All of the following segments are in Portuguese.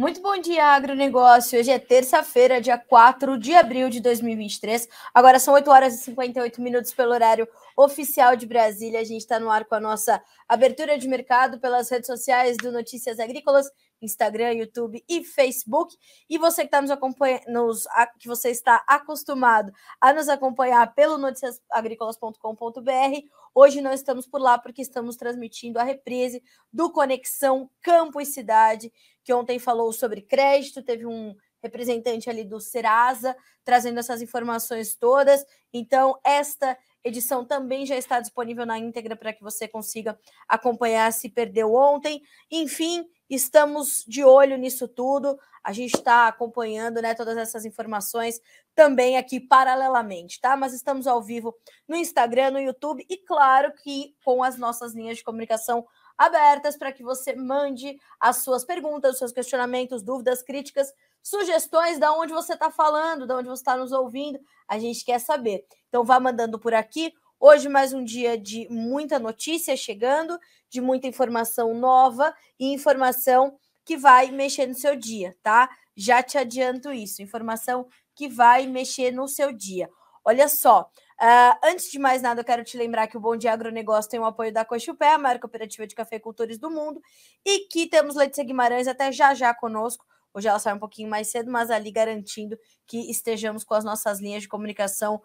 Muito bom dia, agronegócio. Hoje é terça-feira, dia 4 de abril de 2023. Agora são 8 horas e 58 minutos pelo horário oficial de Brasília. A gente está no ar com a nossa abertura de mercado pelas redes sociais do Notícias Agrícolas, Instagram, YouTube e Facebook. E você que, está nos acompanhando, nos, que você está acostumado a nos acompanhar pelo noticiasagricolas.com.br, hoje nós estamos por lá porque estamos transmitindo a reprise do Conexão Campo e Cidade, que ontem falou sobre crédito, teve um representante ali do Serasa trazendo essas informações todas. Então, esta edição também já está disponível na íntegra para que você consiga acompanhar se perdeu ontem. Enfim, estamos de olho nisso tudo. A gente está acompanhando né, todas essas informações também aqui paralelamente, tá? Mas estamos ao vivo no Instagram, no YouTube e, claro, que com as nossas linhas de comunicação abertas para que você mande as suas perguntas, os seus questionamentos, dúvidas, críticas, sugestões, da onde você está falando, da onde você está nos ouvindo. A gente quer saber. Então vá mandando por aqui. Hoje, mais um dia de muita notícia chegando, de muita informação nova e informação que vai mexer no seu dia, tá? Já te adianto isso, informação que vai mexer no seu dia. Olha só, Uh, antes de mais nada, eu quero te lembrar que o Bom Dia Agronegócio tem o apoio da Cochupé, a maior cooperativa de cafeicultores do mundo, e que temos Letícia Guimarães até já já conosco. Hoje ela sai um pouquinho mais cedo, mas ali garantindo que estejamos com as nossas linhas de comunicação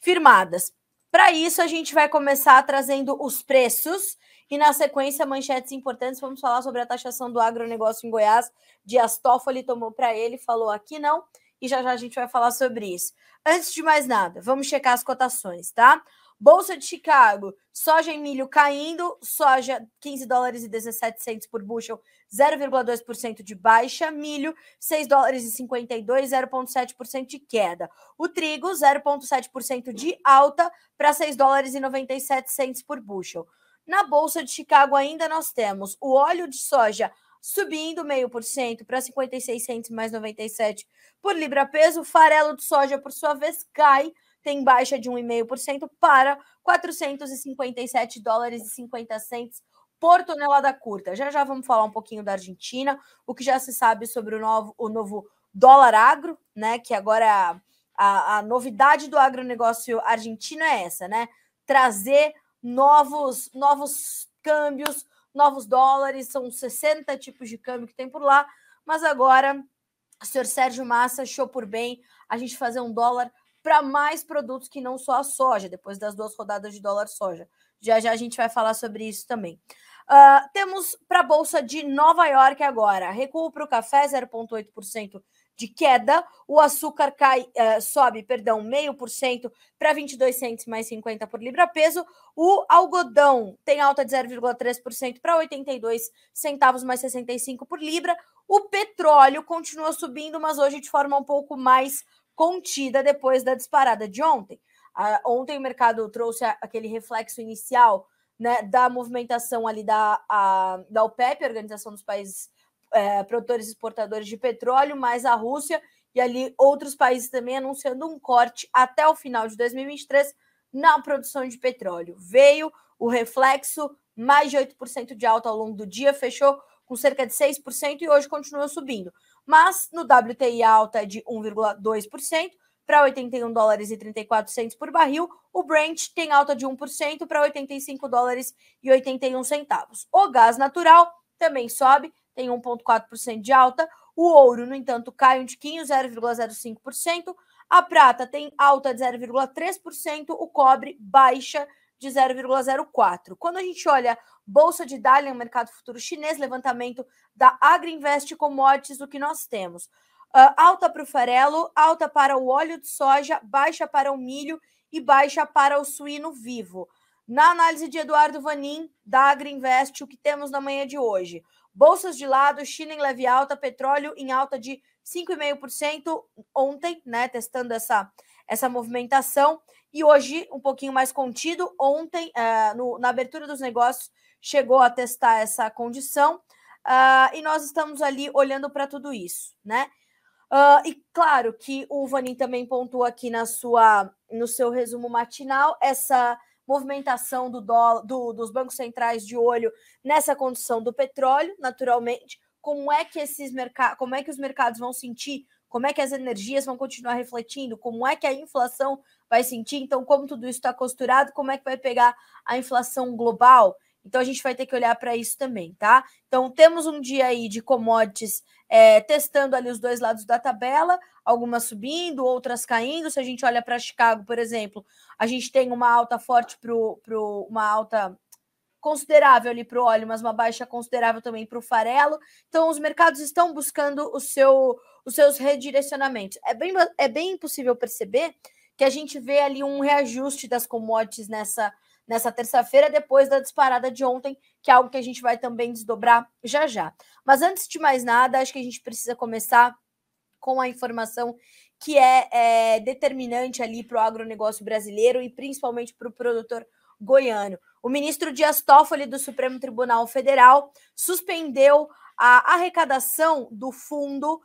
firmadas. Para isso, a gente vai começar trazendo os preços e, na sequência, manchetes importantes. Vamos falar sobre a taxação do agronegócio em Goiás. Dias Toffoli tomou para ele, falou aqui não e já já a gente vai falar sobre isso. Antes de mais nada, vamos checar as cotações, tá? Bolsa de Chicago, soja e milho caindo, soja 15 dólares e 17 centos por bushel, 0,2% de baixa, milho 6 dólares e 52, 0,7% de queda. O trigo 0,7% de alta para 6 dólares e 97 centos por bushel. Na bolsa de Chicago ainda nós temos o óleo de soja subindo meio por cento para 56 mais 97 por libra peso. farelo de soja, por sua vez, cai, tem baixa de 1,5% para 457 dólares e 50 centes por tonelada curta. Já já vamos falar um pouquinho da Argentina, o que já se sabe sobre o novo, o novo dólar agro, né? Que agora é a, a novidade do agronegócio argentino é essa, né? Trazer novos, novos câmbios, novos dólares, são 60 tipos de câmbio que tem por lá, mas agora o senhor Sérgio Massa achou por bem a gente fazer um dólar para mais produtos que não só a soja, depois das duas rodadas de dólar soja. Já já a gente vai falar sobre isso também. Uh, temos para a Bolsa de Nova York agora. Recuo para o café, 0,8% de queda, o açúcar cai, uh, sobe, perdão, meio por cento para 22 centos mais 50 por libra peso. O algodão tem alta de 0,3% para 82 centavos mais 65 por libra. O petróleo continua subindo, mas hoje de forma um pouco mais contida depois da disparada de ontem. Uh, ontem o mercado trouxe aquele reflexo inicial né, da movimentação ali da, a, da OPEP, Organização dos Países é, produtores exportadores de petróleo, mais a Rússia e ali outros países também anunciando um corte até o final de 2023 na produção de petróleo. Veio o reflexo, mais de 8% de alta ao longo do dia, fechou com cerca de 6% e hoje continua subindo. Mas no WTI alta é de 1,2% para 81 dólares e 34 centos por barril, o Brent tem alta de 1% para 85 dólares e 81 centavos. O gás natural também sobe tem 1,4% de alta. O ouro, no entanto, cai um tiquinho, 0,05%. A prata tem alta de 0,3%. O cobre baixa de 0,04. Quando a gente olha bolsa de Dalian, mercado futuro chinês, levantamento da Agriinvest Commodities, o que nós temos? Uh, alta para o farelo, alta para o óleo de soja, baixa para o milho e baixa para o suíno vivo. Na análise de Eduardo Vanin, da Agriinvest, o que temos na manhã de hoje? Bolsas de lado, China em leve alta, petróleo em alta de 5,5% ontem, né? Testando essa, essa movimentação. E hoje, um pouquinho mais contido. Ontem, é, no, na abertura dos negócios, chegou a testar essa condição. Uh, e nós estamos ali olhando para tudo isso, né? Uh, e claro que o Vanin também pontuou aqui na sua, no seu resumo matinal essa movimentação do dólar, do, dos bancos centrais de olho nessa condição do petróleo, naturalmente. Como é que esses mercados, como é que os mercados vão sentir? Como é que as energias vão continuar refletindo? Como é que a inflação vai sentir? Então, como tudo isso está costurado? Como é que vai pegar a inflação global? Então a gente vai ter que olhar para isso também, tá? Então temos um dia aí de commodities é, testando ali os dois lados da tabela, algumas subindo, outras caindo. Se a gente olha para Chicago, por exemplo, a gente tem uma alta forte para uma alta considerável ali para o óleo, mas uma baixa considerável também para o farelo. Então os mercados estão buscando o seu, os seus redirecionamentos. É bem, é bem possível perceber que a gente vê ali um reajuste das commodities nessa nessa terça-feira, depois da disparada de ontem, que é algo que a gente vai também desdobrar já já. Mas antes de mais nada, acho que a gente precisa começar com a informação que é, é determinante ali para o agronegócio brasileiro e principalmente para o produtor goiano. O ministro Dias Toffoli do Supremo Tribunal Federal suspendeu a arrecadação do fundo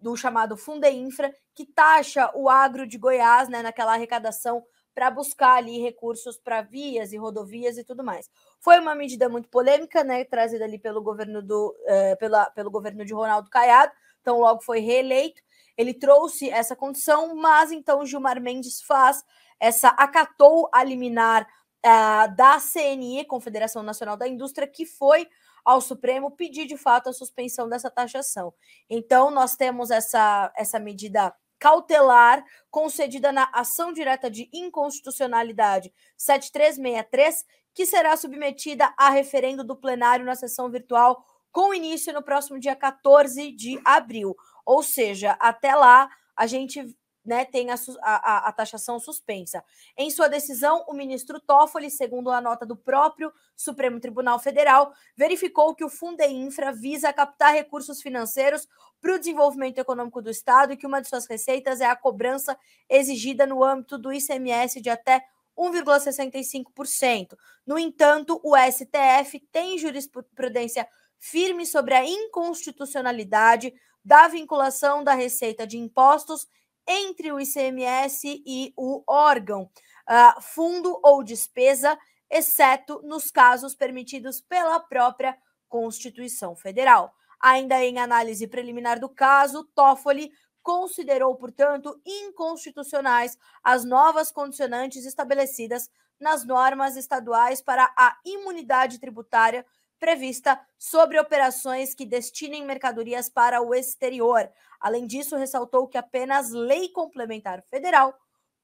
do chamado Fundo Infra, que taxa o agro de Goiás, né, naquela arrecadação para buscar ali recursos para vias e rodovias e tudo mais. Foi uma medida muito polêmica, né, trazida ali pelo governo do eh, pela, pelo governo de Ronaldo Caiado, então logo foi reeleito. Ele trouxe essa condição, mas então Gilmar Mendes faz essa acatou a liminar eh, da CNI, Confederação Nacional da Indústria, que foi ao Supremo pedir de fato a suspensão dessa taxação. Então nós temos essa essa medida cautelar concedida na ação direta de inconstitucionalidade 7363, que será submetida a referendo do plenário na sessão virtual com início no próximo dia 14 de abril. Ou seja, até lá a gente né, tem a, a, a, taxação suspensa. Em sua decisão, o ministro Toffoli, segundo a nota do próprio Supremo Tribunal Federal, verificou que o Fundeinfra visa captar recursos financeiros para o desenvolvimento econômico do Estado e que uma de suas receitas é a cobrança exigida no âmbito do ICMS de até 1,65%. No entanto, o STF tem jurisprudência firme sobre a inconstitucionalidade da vinculação da receita de impostos entre o ICMS e o órgão, uh, fundo ou despesa, exceto nos casos permitidos pela própria Constituição Federal. Ainda em análise preliminar do caso, Toffoli considerou, portanto, inconstitucionais as novas condicionantes estabelecidas nas normas estaduais para a imunidade tributária prevista sobre operações que destinem mercadorias para o exterior. Além disso, ressaltou que apenas lei complementar federal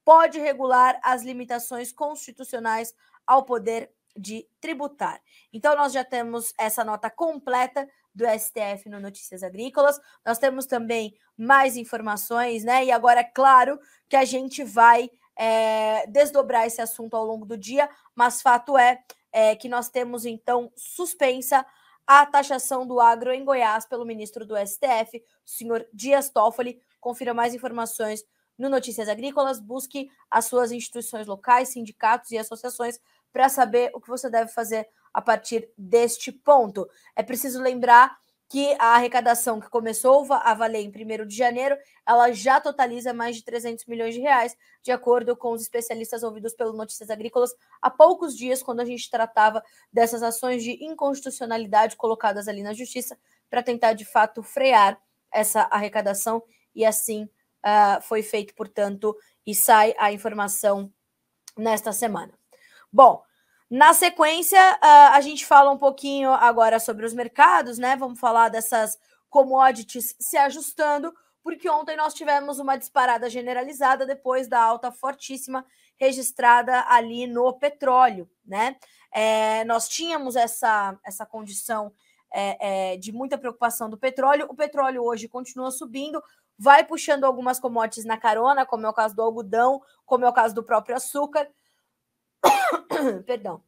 pode regular as limitações constitucionais ao poder de tributar. Então, nós já temos essa nota completa do STF no Notícias Agrícolas. Nós temos também mais informações, né? E agora, é claro que a gente vai é, desdobrar esse assunto ao longo do dia, mas fato é é, que nós temos então suspensa a taxação do agro em Goiás pelo ministro do STF, o senhor Dias Toffoli. Confira mais informações no Notícias Agrícolas. Busque as suas instituições locais, sindicatos e associações para saber o que você deve fazer a partir deste ponto. É preciso lembrar que a arrecadação que começou a valer em 1 de janeiro, ela já totaliza mais de 300 milhões de reais, de acordo com os especialistas ouvidos pelo Notícias Agrícolas há poucos dias, quando a gente tratava dessas ações de inconstitucionalidade colocadas ali na Justiça para tentar, de fato, frear essa arrecadação e assim uh, foi feito, portanto, e sai a informação nesta semana. Bom, na sequência, ah, a gente fala um pouquinho agora sobre os mercados, né? Vamos falar dessas commodities se ajustando, porque ontem nós tivemos uma disparada generalizada depois da alta fortíssima registrada ali no petróleo, né? É, nós tínhamos essa, essa condição é, é, de muita preocupação do petróleo. O petróleo hoje continua subindo, vai puxando algumas commodities na carona, como é o caso do algodão, como é o caso do próprio açúcar. perdão,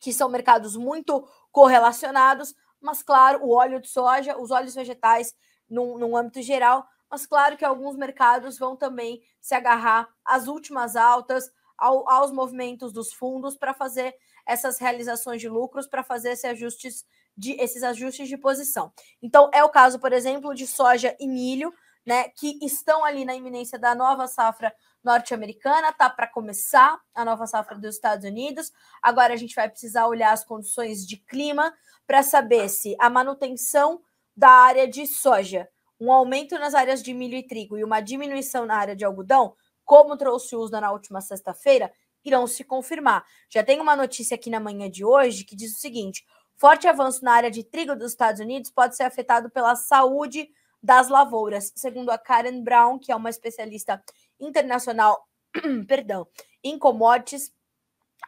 que são mercados muito correlacionados, mas claro, o óleo de soja, os óleos vegetais num, num âmbito geral, mas claro que alguns mercados vão também se agarrar às últimas altas, ao, aos movimentos dos fundos para fazer essas realizações de lucros, para fazer esses ajustes de esses ajustes de posição. Então é o caso, por exemplo, de soja e milho, né, que estão ali na iminência da nova safra norte-americana, tá para começar a nova safra dos Estados Unidos. Agora a gente vai precisar olhar as condições de clima para saber se a manutenção da área de soja, um aumento nas áreas de milho e trigo e uma diminuição na área de algodão, como trouxe o USDA na última sexta-feira, irão se confirmar. Já tem uma notícia aqui na manhã de hoje que diz o seguinte: forte avanço na área de trigo dos Estados Unidos pode ser afetado pela saúde das lavouras, segundo a Karen Brown, que é uma especialista internacional, perdão, em commodities.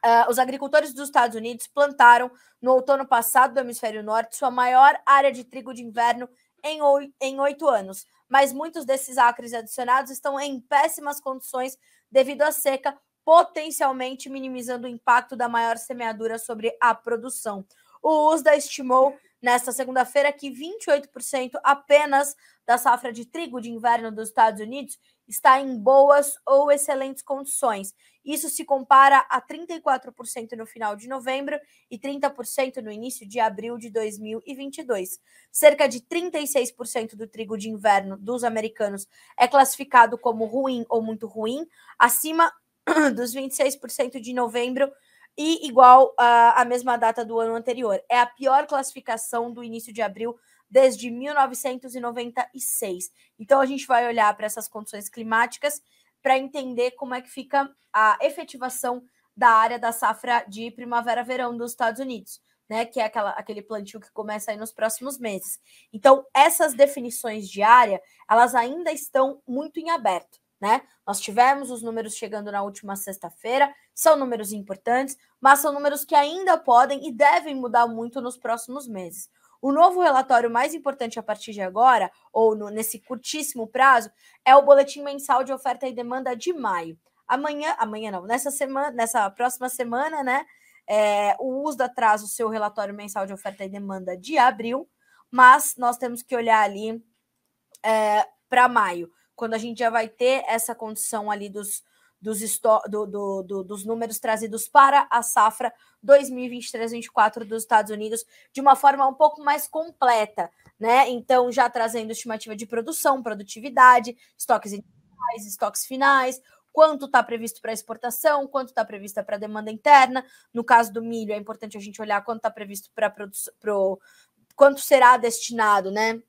Uh, os agricultores dos Estados Unidos plantaram no outono passado do hemisfério norte sua maior área de trigo de inverno em, oito, em oito anos, mas muitos desses acres adicionados estão em péssimas condições devido à seca, potencialmente minimizando o impacto da maior semeadura sobre a produção. O USDA estimou nesta segunda-feira que 28% apenas da safra de trigo de inverno dos Estados Unidos está em boas ou excelentes condições. Isso se compara a 34% no final de novembro e 30% no início de abril de 2022. Cerca de 36% do trigo de inverno dos americanos é classificado como ruim ou muito ruim, acima dos 26% de novembro e igual à mesma data do ano anterior. É a pior classificação do início de abril desde 1996. Então a gente vai olhar para essas condições climáticas para entender como é que fica a efetivação da área da safra de primavera-verão dos Estados Unidos, né? Que é aquela, aquele plantio que começa aí nos próximos meses. Então essas definições de área elas ainda estão muito em aberto né? Nós tivemos os números chegando na última sexta-feira, são números importantes, mas são números que ainda podem e devem mudar muito nos próximos meses. O novo relatório mais importante a partir de agora, ou no, nesse curtíssimo prazo, é o boletim mensal de oferta e demanda de maio. Amanhã, amanhã não, nessa semana, nessa próxima semana, né? É, o USDA traz o seu relatório mensal de oferta e demanda de abril, mas nós temos que olhar ali é, para maio quando a gente já vai ter essa condição ali dos, dos, do, do, do, dos números trazidos para a safra 2023 2024 dos Estados Unidos de uma forma um pouco mais completa, né? Então, já trazendo estimativa de produção, produtividade, estoques iniciais, estoques finais, quanto está previsto para exportação, quanto está prevista para demanda interna. No caso do milho, é importante a gente olhar quanto está previsto para produção, pro, quanto será destinado, né?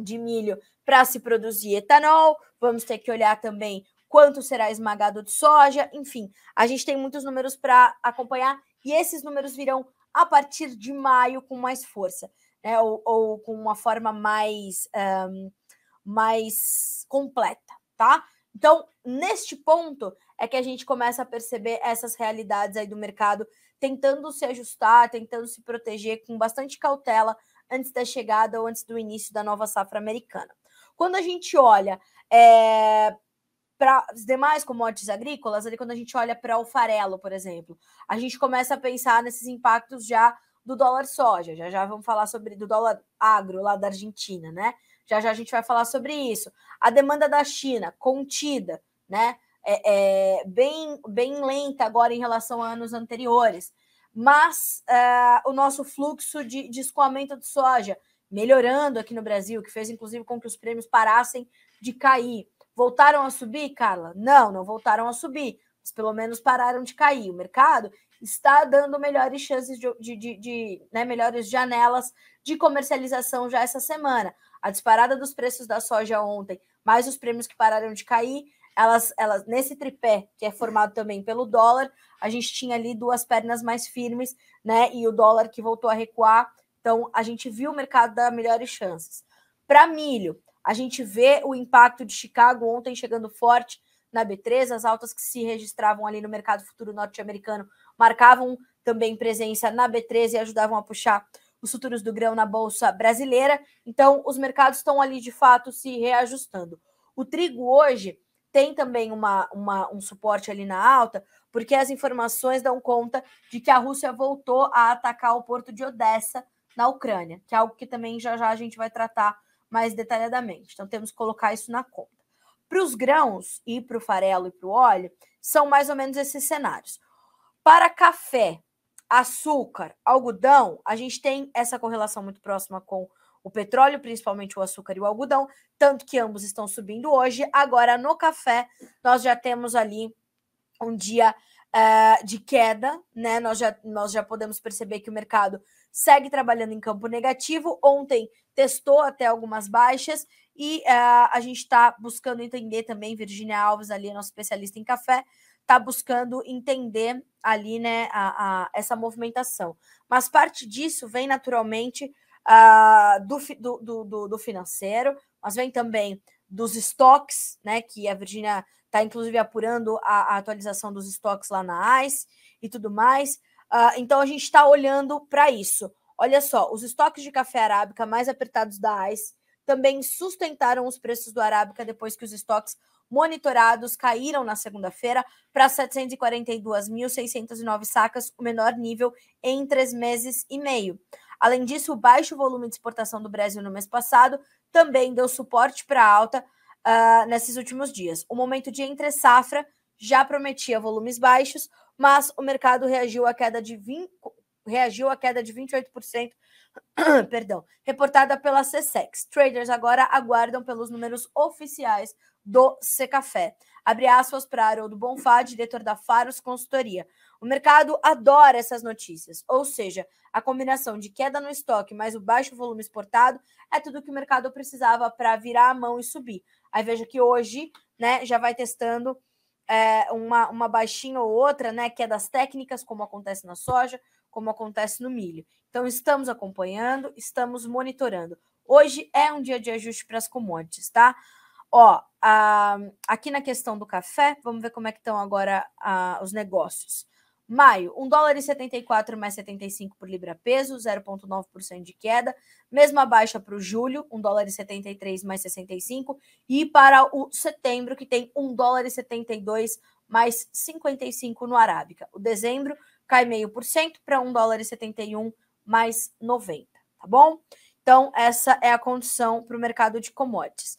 De milho para se produzir etanol, vamos ter que olhar também quanto será esmagado de soja, enfim, a gente tem muitos números para acompanhar e esses números virão a partir de maio com mais força, né? Ou, ou com uma forma mais, um, mais completa, tá? Então, neste ponto é que a gente começa a perceber essas realidades aí do mercado tentando se ajustar, tentando se proteger com bastante cautela antes da chegada ou antes do início da nova safra americana. Quando a gente olha é, eh, para as demais commodities agrícolas, ali quando a gente olha para o farelo, por exemplo, a gente começa a pensar nesses impactos já do dólar soja. Já já vamos falar sobre do dólar agro lá da Argentina, né? Já já a gente vai falar sobre isso. A demanda da China contida, né? É, é bem, bem lenta agora em relação a anos anteriores. Mas eh, o nosso fluxo de, de escoamento de soja melhorando aqui no Brasil, que fez inclusive com que os prêmios parassem de cair. Voltaram a subir, Carla? Não, não voltaram a subir, mas pelo menos pararam de cair. O mercado está dando melhores chances de, de, de, de né, melhores janelas de comercialização já essa semana. A disparada dos preços da soja ontem, mais os prêmios que pararam de cair, elas, elas nesse tripé que é formado também pelo dólar, a gente tinha ali duas pernas mais firmes, né? E o dólar que voltou a recuar então, a gente viu o mercado dar melhores chances. Para milho, a gente vê o impacto de Chicago ontem chegando forte na B3, as altas que se registravam ali no mercado futuro norte-americano marcavam também presença na B3 e ajudavam a puxar os futuros do grão na bolsa brasileira. Então, os mercados estão ali de fato se reajustando. O trigo hoje tem também uma, uma, um suporte ali na alta, porque as informações dão conta de que a Rússia voltou a atacar o porto de Odessa na Ucrânia, que é algo que também já já a gente vai tratar mais detalhadamente. Então temos que colocar isso na conta. Para os grãos e para o farelo e para o óleo, são mais ou menos esses cenários. Para café, açúcar, algodão, a gente tem essa correlação muito próxima com o petróleo, principalmente o açúcar e o algodão, tanto que ambos estão subindo hoje. Agora, no café, nós já temos ali um dia uh, de queda, né? Nós já, nós já podemos perceber que o mercado segue trabalhando em campo negativo. Ontem testou até algumas baixas e uh, a gente está buscando entender também, Virginia Alves ali, nosso especialista em café, está buscando entender ali, né, a, a, essa movimentação. Mas parte disso vem naturalmente uh, do, do, do, do, financeiro, mas vem também dos estoques, né, que a Virginia está inclusive apurando a, a atualização dos estoques lá na ICE e tudo mais. Uh, então a gente está olhando para isso. Olha só, os estoques de café arábica mais apertados da ICE também sustentaram os preços do arábica depois que os estoques monitorados caíram na segunda-feira para 742.609 sacas, o menor nível em três meses e meio. Além disso, o baixo volume de exportação do Brasil no mês passado também deu suporte para a alta uh, nesses últimos dias. O momento de entre-safra já prometia volumes baixos, mas o mercado reagiu à queda de 20, reagiu à queda de 28%, perdão, reportada pela Csex. Traders agora aguardam pelos números oficiais do Secafé. Abre aspas para Haroldo Bonfá, diretor da Faros Consultoria. O mercado adora essas notícias, ou seja, a combinação de queda no estoque mais o baixo volume exportado é tudo que o mercado precisava para virar a mão e subir. Aí veja que hoje, né, já vai testando é, uma, uma baixinha ou outra, né? Que é das técnicas, como acontece na soja, como acontece no milho. Então, estamos acompanhando, estamos monitorando. Hoje é um dia de ajuste para as commodities, tá? Ó, a, aqui na questão do café, vamos ver como é que estão agora a, ah, os negócios. Maio, 1 dólar e 74 mais 75 por libra peso, 0,9% de queda. Mesma baixa para o julho, 1 dólar e 73 mais 65. E para o setembro, que tem 1 dólar e 72 mais 55 no Arábica. O dezembro cai meio por cento para 1 dólar e 71 mais 90, tá bom? Então, essa é a condição para o mercado de commodities.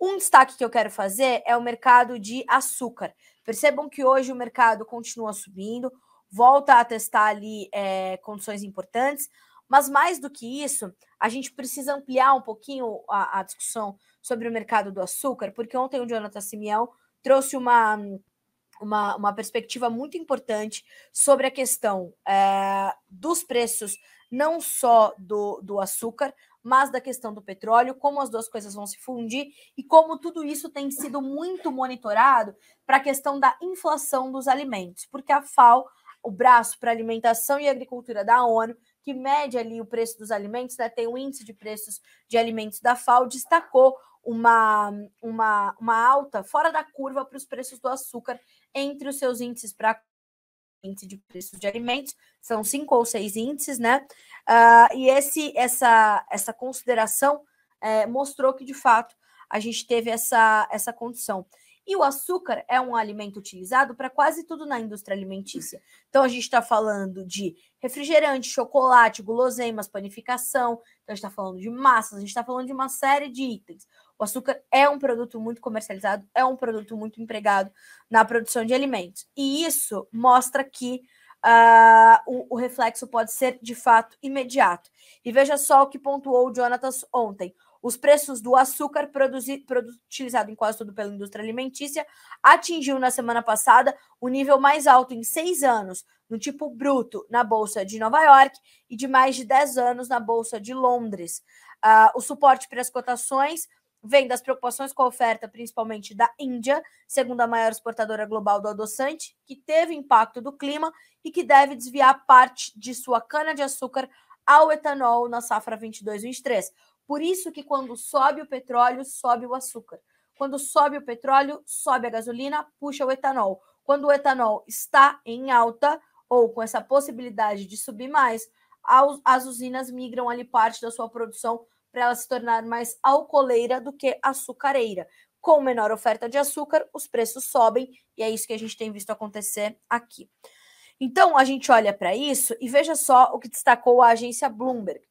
Um destaque que eu quero fazer é o mercado de açúcar. Percebam que hoje o mercado continua subindo volta a testar ali é, condições importantes. Mas mais do que isso, a gente precisa ampliar um pouquinho a, a discussão sobre o mercado do açúcar, porque ontem o Jonathan Simeão trouxe uma, uma, uma perspectiva muito importante sobre a questão é, dos preços, não só do, do açúcar, mas da questão do petróleo, como as duas coisas vão se fundir e como tudo isso tem sido muito monitorado para a questão da inflação dos alimentos, porque a FAO o braço para alimentação e agricultura da ONU, que mede ali o preço dos alimentos, né? tem o um índice de preços de alimentos da FAO, destacou uma, uma, uma alta fora da curva para os preços do açúcar entre os seus índices para índice de preços de alimentos, são cinco ou seis índices, né? Uh, e esse, essa, essa consideração é, mostrou que, de fato, a gente teve essa, essa condição. E o açúcar é um alimento utilizado para quase tudo na indústria alimentícia. Então, a gente está falando de refrigerante, chocolate, guloseimas, panificação, então, a gente está falando de massas, a gente está falando de uma série de itens. O açúcar é um produto muito comercializado, é um produto muito empregado na produção de alimentos. E isso mostra que uh, o, o reflexo pode ser de fato imediato. E veja só o que pontuou o Jonatas ontem. Os preços do açúcar produzido, utilizado em quase tudo pela indústria alimentícia atingiu na semana passada o nível mais alto em seis anos, no tipo bruto, na Bolsa de Nova York e de mais de 10 anos na Bolsa de Londres. Uh, o suporte para as cotações vem das preocupações com a oferta, principalmente da Índia, segunda maior exportadora global do adoçante, que teve impacto do clima e que deve desviar parte de sua cana-de-açúcar ao etanol na safra 22-23. Por isso que quando sobe o petróleo, sobe o açúcar. Quando sobe o petróleo, sobe a gasolina, puxa o etanol. Quando o etanol está em alta ou com essa possibilidade de subir mais, as usinas migram ali parte da sua produção para ela se tornar mais alcooleira do que açucareira. Com menor oferta de açúcar, os preços sobem e é isso que a gente tem visto acontecer aqui. Então, a gente olha para isso e veja só o que destacou a agência Bloomberg.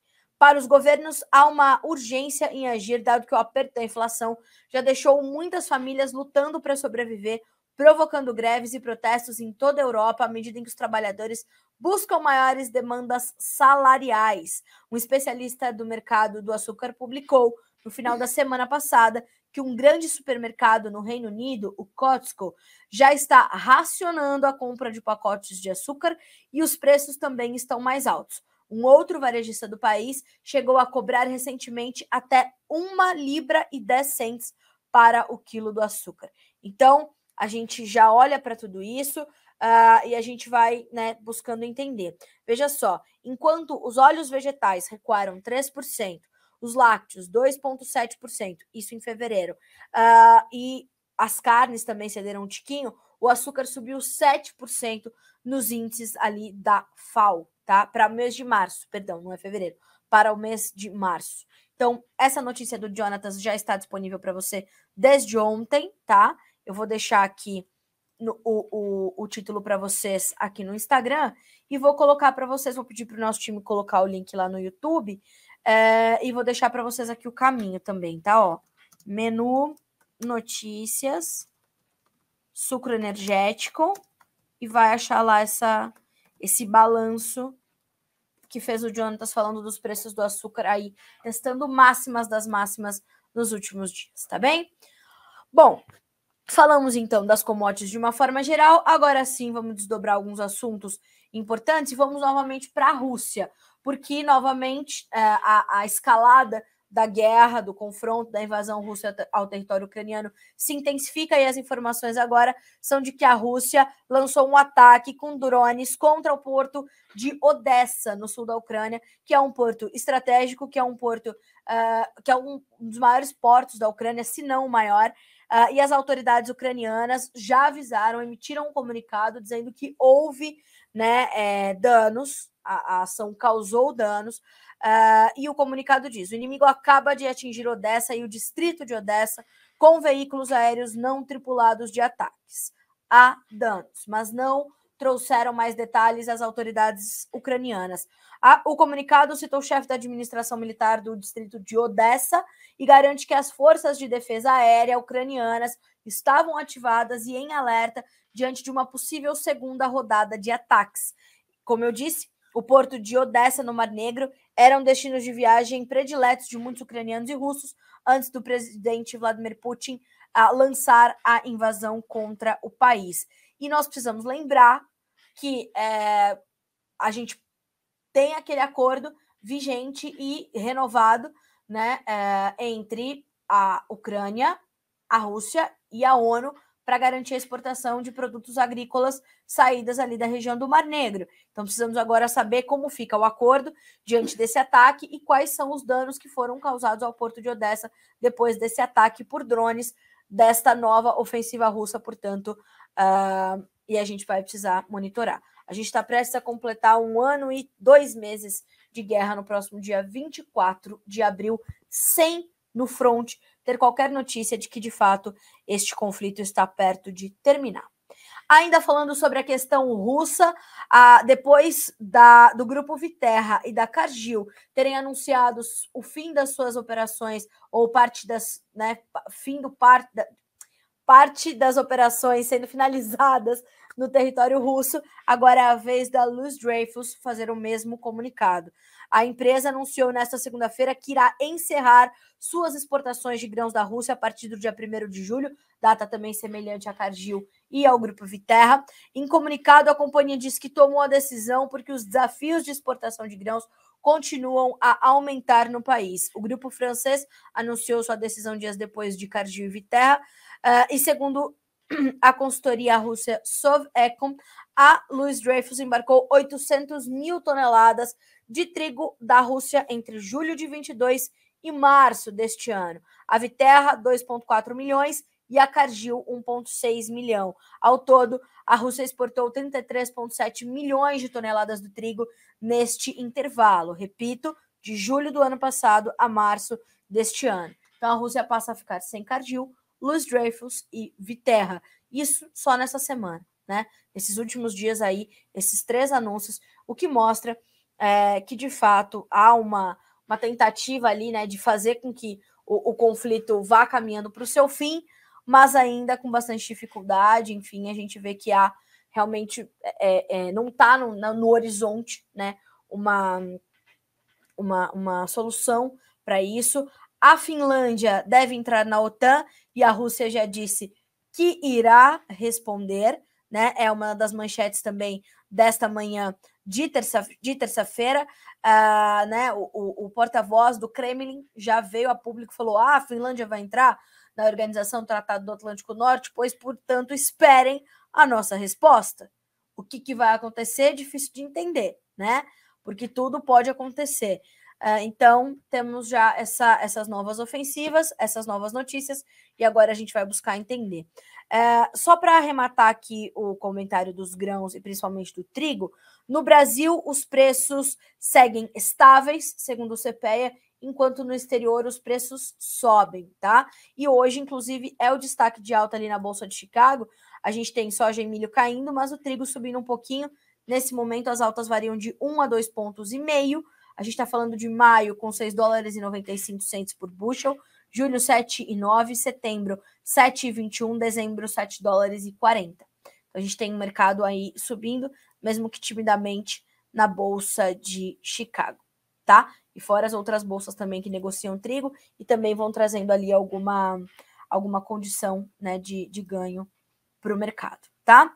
Para os governos, há uma urgência em agir, dado que o aperto da inflação já deixou muitas famílias lutando para sobreviver, provocando greves e protestos em toda a Europa à medida em que os trabalhadores buscam maiores demandas salariais. Um especialista do mercado do açúcar publicou, no final da semana passada, que um grande supermercado no Reino Unido, o Costco, já está racionando a compra de pacotes de açúcar e os preços também estão mais altos. Um outro varejista do país chegou a cobrar recentemente até uma libra e 10 centes para o quilo do açúcar. Então, a gente já olha para tudo isso uh, e a gente vai né, buscando entender. Veja só, enquanto os óleos vegetais recuaram 3%, os lácteos 2,7%, isso em fevereiro, uh, e as carnes também cederam um tiquinho, o açúcar subiu 7% nos índices ali da FAO tá? Para o mês de março, perdão, não é fevereiro, para o mês de março. Então, essa notícia do Jonatas já está disponível para você desde ontem, tá? Eu vou deixar aqui no, o, o, o título para vocês aqui no Instagram e vou colocar para vocês, vou pedir para o nosso time colocar o link lá no YouTube é, e vou deixar para vocês aqui o caminho também, tá? Ó, menu notícias, sucro energético e vai achar lá essa, esse balanço que fez o Jonatas falando dos preços do açúcar aí, testando máximas das máximas nos últimos dias, tá bem? Bom, falamos então das commodities de uma forma geral, agora sim vamos desdobrar alguns assuntos importantes e vamos novamente para a Rússia, porque novamente eh, a, a escalada da guerra, do confronto, da invasão russa ao território ucraniano se intensifica e as informações agora são de que a Rússia lançou um ataque com drones contra o porto de Odessa, no sul da Ucrânia, que é um porto estratégico, que é um porto uh, que é um dos maiores portos da Ucrânia, se não o maior. Uh, e as autoridades ucranianas já avisaram, emitiram um comunicado dizendo que houve né, é, danos, a, a ação causou danos Uh, e o comunicado diz: o inimigo acaba de atingir Odessa e o distrito de Odessa com veículos aéreos não tripulados de ataques. Há danos, mas não trouxeram mais detalhes as autoridades ucranianas. A, ah, o comunicado citou o chefe da administração militar do distrito de Odessa e garante que as forças de defesa aérea ucranianas estavam ativadas e em alerta diante de uma possível segunda rodada de ataques. Como eu disse, o porto de Odessa, no Mar Negro, eram destinos de viagem prediletos de muitos ucranianos e russos antes do presidente Vladimir Putin ah, lançar a invasão contra o país. E nós precisamos lembrar que é, a gente tem aquele acordo vigente e renovado né, é, entre a Ucrânia, a Rússia e a ONU para garantir a exportação de produtos agrícolas saídas ali da região do Mar Negro. Então precisamos agora saber como fica o acordo diante desse ataque e quais são os danos que foram causados ao porto de Odessa depois desse ataque por drones desta nova ofensiva russa, portanto, uh, e a gente vai precisar monitorar. A gente está prestes a completar um ano e dois meses de guerra no próximo dia 24 de abril, sem no front ter qualquer notícia de que, de fato, este conflito está perto de terminar. Ainda falando sobre a questão russa, ah, depois da, do grupo Viterra e da Cargill terem anunciado o fim das suas operações ou parte das, né, fim do par, da, parte das operações sendo finalizadas no território russo, agora é a vez da Luz Dreyfus fazer o mesmo comunicado. A empresa anunciou nesta segunda-feira que irá encerrar suas exportações de grãos da Rússia a partir do dia 1 de julho, data também semelhante à Cargill e ao Grupo Viterra. Em comunicado, a companhia diz que tomou a decisão porque os desafios de exportação de grãos continuam a aumentar no país. O grupo francês anunciou sua decisão dias depois de Cargill e Viterra, uh, e segundo a consultoria russa Sovecom, a Louis Dreyfus embarcou 800 mil toneladas de trigo da Rússia entre julho de 22 e março deste ano. A Viterra, 2,4 milhões e a Cargill, 1,6 milhão. Ao todo, a Rússia exportou 33,7 milhões de toneladas de trigo neste intervalo. Repito, de julho do ano passado a março deste ano. Então, a Rússia passa a ficar sem Cargill, Luiz Dreyfus e Viterra. Isso só nessa semana, né? Esses últimos dias aí, esses três anúncios, o que mostra é, que de fato há uma, uma tentativa ali, né, de fazer com que o, o conflito vá caminhando para o seu fim, mas ainda com bastante dificuldade. Enfim, a gente vê que há realmente é, é, não está no, no, horizonte, né, uma, uma, uma solução para isso. A Finlândia deve entrar na OTAN e a Rússia já disse que irá responder, né? É uma das manchetes também desta manhã de terça-feira. De terça uh, né? O, o, o porta-voz do Kremlin já veio a público e falou: ah, a Finlândia vai entrar na Organização do Tratado do Atlântico Norte, pois, portanto, esperem a nossa resposta. O que, que vai acontecer é difícil de entender, né? Porque tudo pode acontecer. Ah, então, temos já essa, essas novas ofensivas, essas novas notícias, e agora a gente vai buscar entender. É, só para arrematar aqui o comentário dos grãos e principalmente do trigo, no Brasil os preços seguem estáveis, segundo o CPEA, enquanto no exterior os preços sobem, tá? E hoje, inclusive, é o destaque de alta ali na Bolsa de Chicago. A gente tem soja e milho caindo, mas o trigo subindo um pouquinho. Nesse momento, as altas variam de 1 a 2,5 pontos e meio. A gente está falando de maio com 6 dólares e 95 centos por bushel, julho 7,9, setembro 7,21, dezembro 7 dólares e 40. Então, a gente tem um mercado aí subindo, mesmo que timidamente, na Bolsa de Chicago, tá? E fora as outras bolsas também que negociam trigo e também vão trazendo ali alguma, alguma condição né, de, de ganho para o mercado, tá?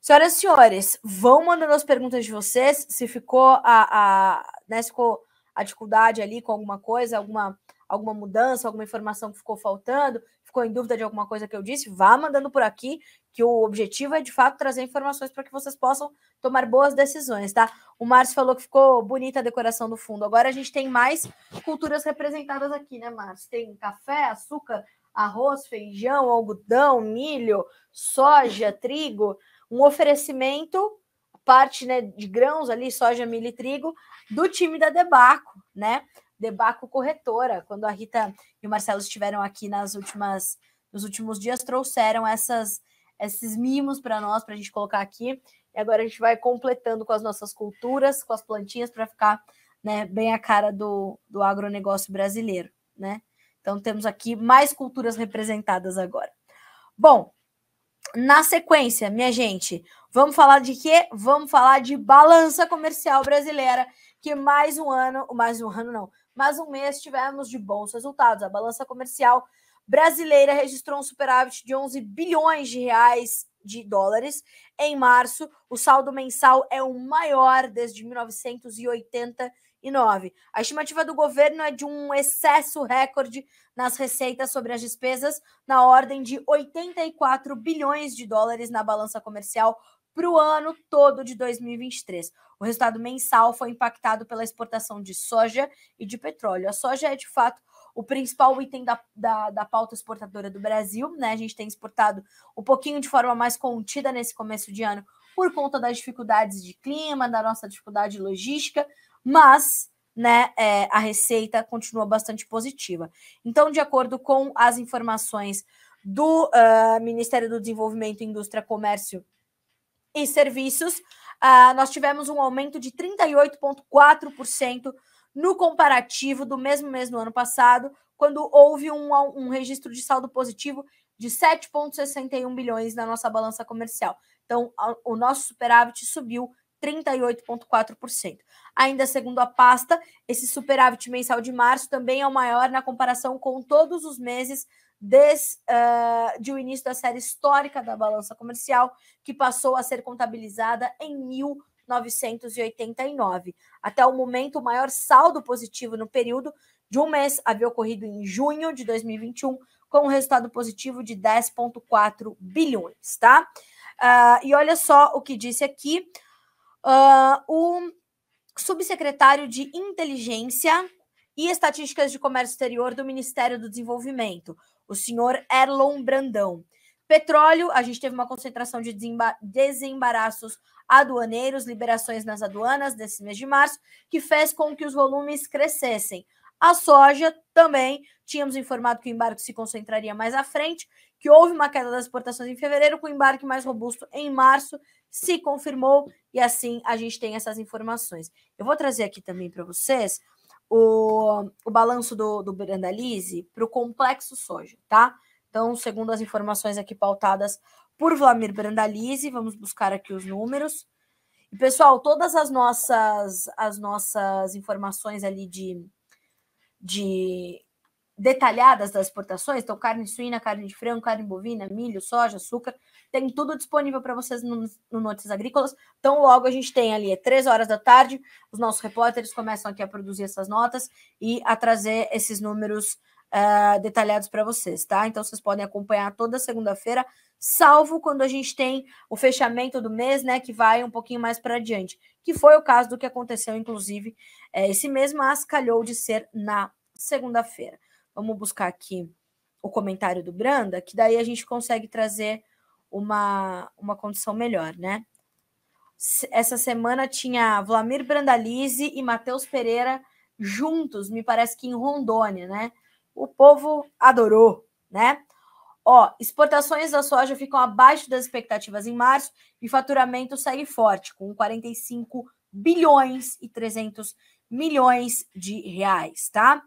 Senhoras e senhores, vão mandando as perguntas de vocês. Se ficou a, a, né, se ficou a dificuldade ali com alguma coisa, alguma, alguma mudança, alguma informação que ficou faltando, ficou em dúvida de alguma coisa que eu disse, vá mandando por aqui, que o objetivo é de fato trazer informações para que vocês possam tomar boas decisões, tá? O Márcio falou que ficou bonita a decoração do fundo. Agora a gente tem mais culturas representadas aqui, né, Márcio? Tem café, açúcar, arroz, feijão, algodão, milho, soja, trigo, um oferecimento parte né, de grãos ali, soja, milho e trigo, do time da Debaco, né? Debaco Corretora, quando a Rita e o Marcelo estiveram aqui nas últimas, nos últimos dias, trouxeram essas, esses mimos para nós, para a gente colocar aqui. E agora a gente vai completando com as nossas culturas, com as plantinhas, para ficar né, bem a cara do, do agronegócio brasileiro, né? Então temos aqui mais culturas representadas agora. Bom, na sequência, minha gente, vamos falar de quê? Vamos falar de balança comercial brasileira, que mais um ano, mais um ano não, mais um mês tivemos de bons resultados. A balança comercial brasileira registrou um superávit de 11 bilhões de reais de dólares em março. O saldo mensal é o maior desde 1989. A estimativa do governo é de um excesso recorde nas receitas sobre as despesas, na ordem de 84 bilhões de dólares na balança comercial para o ano todo de 2023. O resultado mensal foi impactado pela exportação de soja e de petróleo. A soja é, de fato, o principal item da, da, da, pauta exportadora do Brasil, né? A gente tem exportado um pouquinho de forma mais contida nesse começo de ano por conta das dificuldades de clima, da nossa dificuldade logística, mas né, é, a receita continua bastante positiva. Então, de acordo com as informações do uh, Ministério do Desenvolvimento, Indústria, Comércio e serviços, uh, nós tivemos um aumento de 38,4% no comparativo do mesmo mês do ano passado, quando houve um, um registro de saldo positivo de 7,61 bilhões na nossa balança comercial. Então, o nosso superávit subiu 38,4%. Ainda segundo a pasta, esse superávit mensal de março também é o maior na comparação com todos os meses desde uh, ah, de o início da série histórica da balança comercial, que passou a ser contabilizada em 1989. Até o momento, o maior saldo positivo no período de um mês havia ocorrido em junho de 2021, com um resultado positivo de 10,4 bilhões, tá? Uh, e olha só o que disse aqui uh, o subsecretário de Inteligência e Estatísticas de Comércio Exterior do Ministério do Desenvolvimento, o senhor Erlon Brandão. Petróleo, a gente teve uma concentração de desembaraços aduaneiros, liberações nas aduanas desse mês de março, que fez com que os volumes crescessem. A soja também, tínhamos informado que o embarque se concentraria mais à frente, que houve uma queda das exportações em fevereiro, com o embarque mais robusto em março, se confirmou, e assim a gente tem essas informações. Eu vou trazer aqui também para vocês o, o balanço do, do Brandalize para o complexo soja, tá? Então, segundo as informações aqui pautadas por Vlamir Brandalize, vamos buscar aqui os números. E, pessoal, todas as nossas, as nossas informações ali de, de detalhadas das exportações, então carne suína, carne de frango, carne bovina, milho, soja, açúcar, tem tudo disponível para vocês no, no Notícias Agrícolas. Então, logo a gente tem ali, é três horas da tarde, os nossos repórteres começam aqui a produzir essas notas e a trazer esses números uh, detalhados para vocês, tá? Então, vocês podem acompanhar toda segunda-feira, salvo quando a gente tem o fechamento do mês, né, que vai um pouquinho mais para adiante, que foi o caso do que aconteceu, inclusive, é, esse mês, mas calhou de ser na segunda-feira. Vamos buscar aqui o comentário do Branda, que daí a gente consegue trazer uma, uma condição melhor, né? Essa semana tinha Vlamir Brandalize e Matheus Pereira juntos, me parece que em Rondônia, né? O povo adorou, né? Ó, exportações da soja ficam abaixo das expectativas em março e faturamento segue forte, com 45 bilhões e 300 milhões de reais, tá?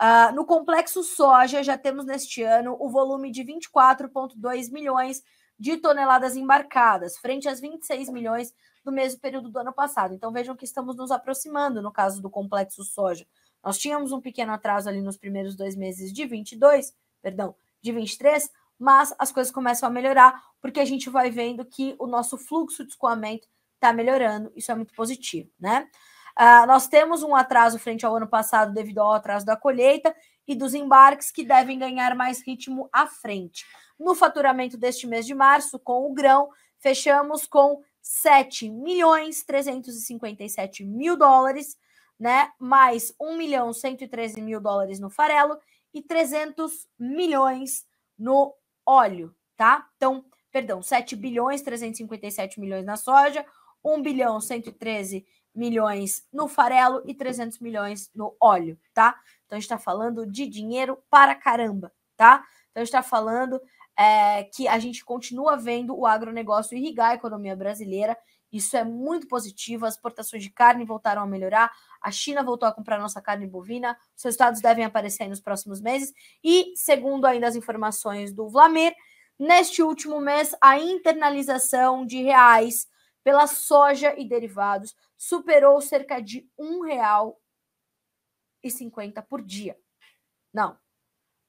Uh, no complexo soja, já temos neste ano o volume de 24,2 milhões de toneladas embarcadas, frente às 26 milhões do mesmo período do ano passado. Então vejam que estamos nos aproximando no caso do complexo soja. Nós tínhamos um pequeno atraso ali nos primeiros dois meses de 22, perdão, de 23, mas as coisas começam a melhorar porque a gente vai vendo que o nosso fluxo de escoamento está melhorando. Isso é muito positivo, né? Uh, nós temos um atraso frente ao ano passado devido ao atraso da colheita e dos embarques, que devem ganhar mais ritmo à frente. No faturamento deste mês de março, com o grão, fechamos com 7 milhões 357 mil dólares, né? Mais 1 milhão 113 mil dólares no farelo e 300 milhões no óleo, tá? Então, perdão, 7 bilhões 357 milhões na soja, 1 bilhão 113 milhões no farelo e 300 milhões no óleo, tá? Então a gente está falando de dinheiro para caramba, tá? Então a gente está falando é, que a gente continua vendo o agronegócio irrigar a economia brasileira. Isso é muito positivo. As exportações de carne voltaram a melhorar. A China voltou a comprar nossa carne bovina. Os resultados devem aparecer nos próximos meses. E, segundo ainda as informações do Vlamir, neste último mês, a internalização de reais pela soja e derivados superou cerca de um real 1.550 por dia. Não.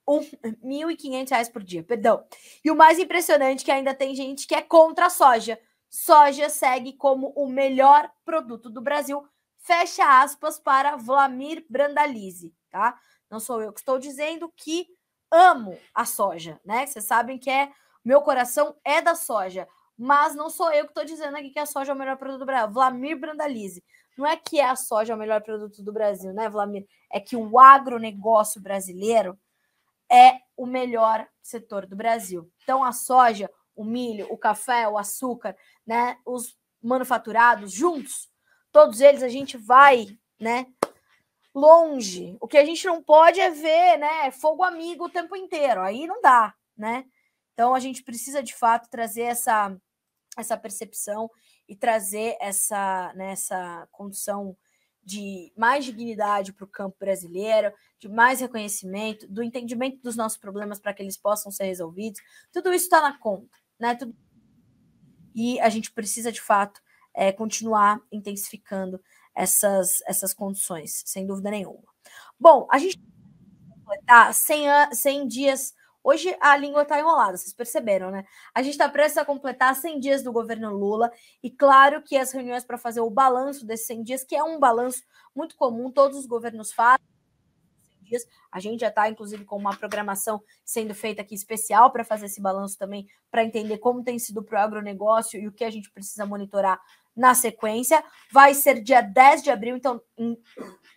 Um, 1.500 reais por dia, perdão. E o mais impressionante é que ainda tem gente que é contra a soja. Soja segue como o melhor produto do Brasil. Fecha aspas para Vlamir Brandalize, tá? Não sou eu que estou dizendo que amo a soja, né? Vocês sabem que é meu coração é da soja, mas não sou eu que estou dizendo aqui que a soja é o melhor produto do Brasil. Vlamir Brandalize não é que é a soja é o melhor produto do Brasil, né, Vladimir? É que o agronegócio brasileiro é o melhor setor do Brasil. Então, a soja, o milho, o café, o açúcar, né, os manufaturados juntos, todos eles a gente vai, né, longe. O que a gente não pode é ver, né, é fogo amigo o tempo inteiro. Aí não dá, né? Então a gente precisa de fato trazer essa essa percepção e trazer essa, né, condição de mais dignidade para o campo brasileiro, de mais reconhecimento, do entendimento dos nossos problemas para que eles possam ser resolvidos. Tudo isso está na conta, né? Tudo... E a gente precisa, de fato, é, continuar intensificando essas, essas condições, sem dúvida nenhuma. Bom, a gente completar 100, 100 dias Hoje a língua está enrolada, vocês perceberam, né? A gente está prestes a completar 100 dias do governo Lula e claro que as reuniões para fazer o balanço desses 100 dias, que é um balanço muito comum, todos os governos fazem. A gente já está, inclusive, com uma programação sendo feita aqui especial para fazer esse balanço também, para entender como tem sido para o agronegócio e o que a gente precisa monitorar na sequência. Vai ser dia 10 de abril, então em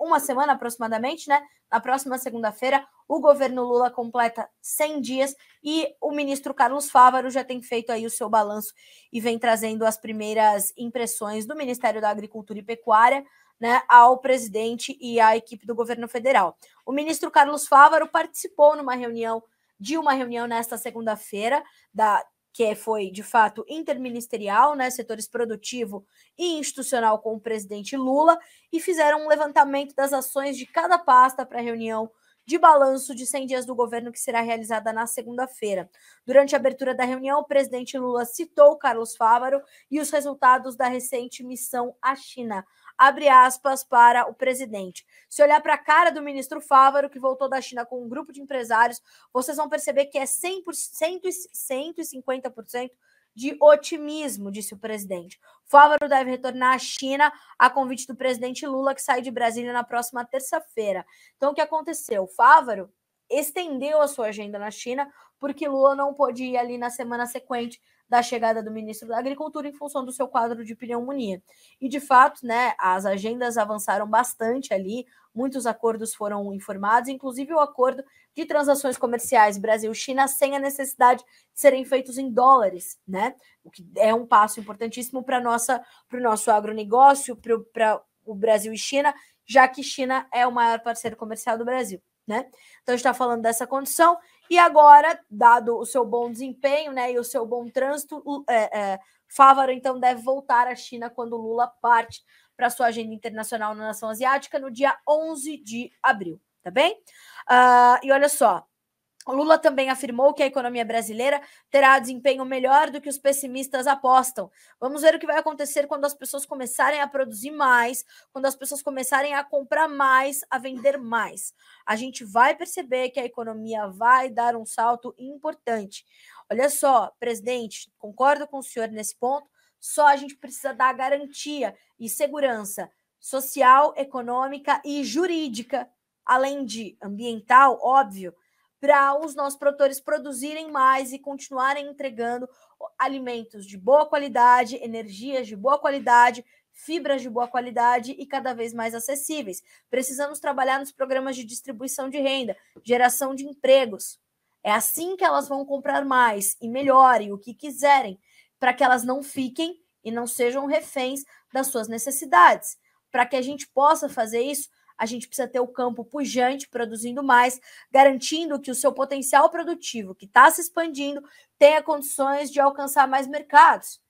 uma semana aproximadamente, né? Na próxima segunda-feira, o governo Lula completa 100 dias e o ministro Carlos Fávaro já tem feito aí o seu balanço e vem trazendo as primeiras impressões do Ministério da Agricultura e Pecuária. Né, ao presidente e à equipe do governo federal. O ministro Carlos Fávaro participou numa reunião de uma reunião nesta segunda-feira da que é, foi de fato interministerial, né, setores produtivo e institucional com o presidente Lula, e fizeram um levantamento das ações de cada pasta para a reunião de balanço de 100 dias do governo que será realizada na segunda-feira. Durante a abertura da reunião, o presidente Lula citou Carlos Fávaro e os resultados da recente missão à China abre aspas para o presidente. Se olhar para a cara do ministro Fávaro, que voltou da China com um grupo de empresários, vocês vão perceber que é 100%, 150% de otimismo, disse o presidente. Fávaro deve retornar à China a convite do presidente Lula, que sai de Brasília na próxima terça-feira. Então, o que aconteceu? Fávaro estendeu a sua agenda na China, porque Lula não pôde ir ali na semana sequente da chegada do ministro da Agricultura em função do seu quadro de pneumonia. E de fato, né, as agendas avançaram bastante ali, muitos acordos foram informados, inclusive o acordo de transações comerciais Brasil-China sem a necessidade de serem feitos em dólares, né? O que é um passo importantíssimo para nossa para o nosso agronegócio, para o Brasil e China, já que China é o maior parceiro comercial do Brasil, né? Então a gente está falando dessa condição e agora, dado o seu bom desempenho né, e o seu bom trânsito, é, é, Fávaro então deve voltar à China quando Lula parte para sua agenda internacional na nação asiática no dia 11 de abril, tá bem? Uh, e olha só, Lula também afirmou que a economia brasileira terá desempenho melhor do que os pessimistas apostam. Vamos ver o que vai acontecer quando as pessoas começarem a produzir mais, quando as pessoas começarem a comprar mais, a vender mais. A gente vai perceber que a economia vai dar um salto importante. Olha só, presidente, concordo com o senhor nesse ponto, só a gente precisa dar garantia e segurança social, econômica e jurídica, além de ambiental, óbvio para os nossos produtores produzirem mais e continuarem entregando alimentos de boa qualidade, energias de boa qualidade, fibras de boa qualidade e cada vez mais acessíveis. Precisamos trabalhar nos programas de distribuição de renda, geração de empregos. É assim que elas vão comprar mais e melhorem o que quiserem, para que elas não fiquem e não sejam reféns das suas necessidades. Para que a gente possa fazer isso, a gente precisa ter o campo pujante, produzindo mais, garantindo que o seu potencial produtivo, que está se expandindo, tenha condições de alcançar mais mercados,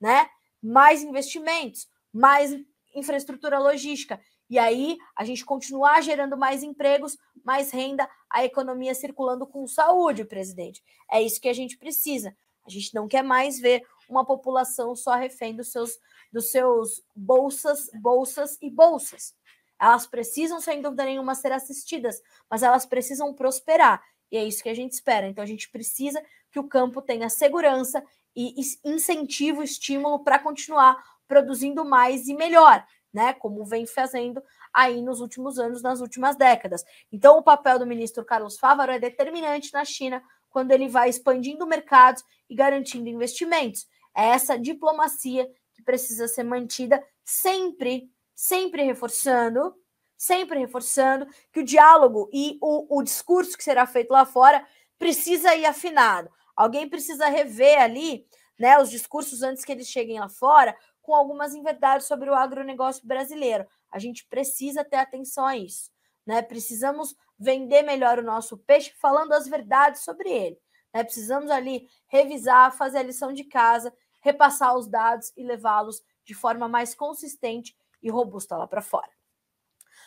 né? mais investimentos, mais infraestrutura logística. E aí a gente continuar gerando mais empregos, mais renda, a economia circulando com saúde, presidente. É isso que a gente precisa. A gente não quer mais ver uma população só refém dos seus, dos seus bolsas, bolsas e bolsas. Elas precisam, sem dúvida nenhuma, ser assistidas, mas elas precisam prosperar. E é isso que a gente espera. Então a gente precisa que o campo tenha segurança e incentivo, estímulo para continuar produzindo mais e melhor, né? Como vem fazendo aí nos últimos anos, nas últimas décadas. Então o papel do ministro Carlos Fávaro é determinante na China quando ele vai expandindo mercados e garantindo investimentos. É essa diplomacia que precisa ser mantida sempre sempre reforçando, sempre reforçando, que o diálogo e o, o discurso que será feito lá fora precisa ir afinado. Alguém precisa rever ali né, os discursos antes que eles cheguem lá fora, com algumas inverdades sobre o agronegócio brasileiro. A gente precisa ter atenção a isso. Né? Precisamos vender melhor o nosso peixe falando as verdades sobre ele. Né? Precisamos ali revisar, fazer a lição de casa, repassar os dados e levá-los de forma mais consistente e robusta lá para fora.